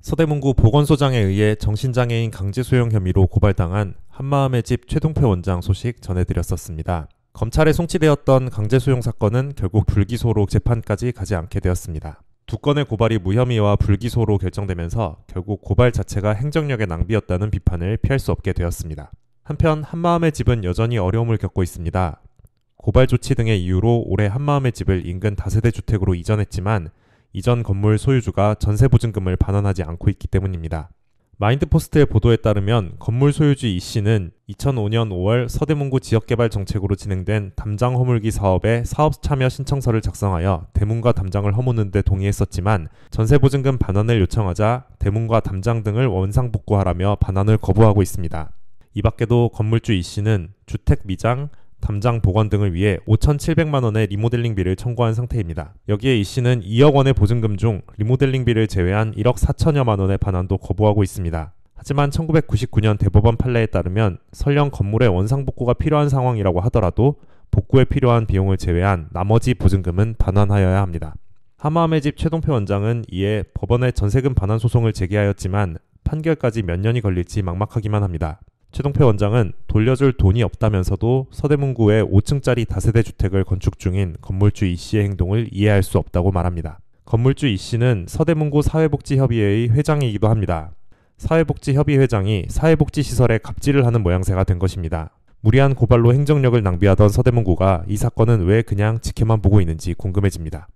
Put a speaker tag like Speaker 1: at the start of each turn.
Speaker 1: 서대문구 보건소장에 의해 정신장애인 강제 수용 혐의로 고발당한 한마음의 집 최동표 원장 소식 전해드렸었습니다. 검찰에 송치되었던 강제 수용 사건은 결국 불기소로 재판까지 가지 않게 되었습니다. 두 건의 고발이 무혐의와 불기소로 결정되면서 결국 고발 자체가 행정력의 낭비였다는 비판을 피할 수 없게 되었습니다. 한편 한마음의 집은 여전히 어려움을 겪고 있습니다. 고발 조치 등의 이유로 올해 한마음의 집을 인근 다세대 주택으로 이전했지만 이전 건물 소유주가 전세 보증금을 반환하지 않고 있기 때문입니다. 마인드포스트의 보도에 따르면 건물 소유주 이 씨는 2005년 5월 서대문구 지역개발 정책으로 진행된 담장 허물기 사업에 사업 참여 신청서를 작성하여 대문과 담장을 허무는데 동의했었지만 전세보증금 반환을 요청하자 대문과 담장 등을 원상복구하라며 반환을 거부하고 있습니다. 이 밖에도 건물주 이 씨는 주택 미장, 담장 보관 등을 위해 5,700만 원의 리모델링비를 청구한 상태입니다. 여기에 이 씨는 2억 원의 보증금 중 리모델링비를 제외한 1억 4천여만 원의 반환도 거부하고 있습니다. 하지만 1999년 대법원 판례에 따르면 설령 건물의 원상 복구가 필요한 상황이라고 하더라도 복구에 필요한 비용을 제외한 나머지 보증금은 반환하여야 합니다. 하마암의 집 최동표 원장은 이에 법원에 전세금 반환 소송을 제기하였지만 판결까지 몇 년이 걸릴지 막막하기만 합니다. 최동표 원장은 돌려줄 돈이 없다면서도 서대문구에 5층짜리 다세대 주택을 건축 중인 건물주 이 씨의 행동을 이해할 수 없다고 말합니다. 건물주 이 씨는 서대문구 사회복지협의회의 회장이기도 합니다. 사회복지협의 회장이 사회복지시설에 갑질을 하는 모양새가 된 것입니다. 무리한 고발로 행정력을 낭비하던 서대문구가 이 사건은 왜 그냥 지켜만 보고 있는지 궁금해집니다.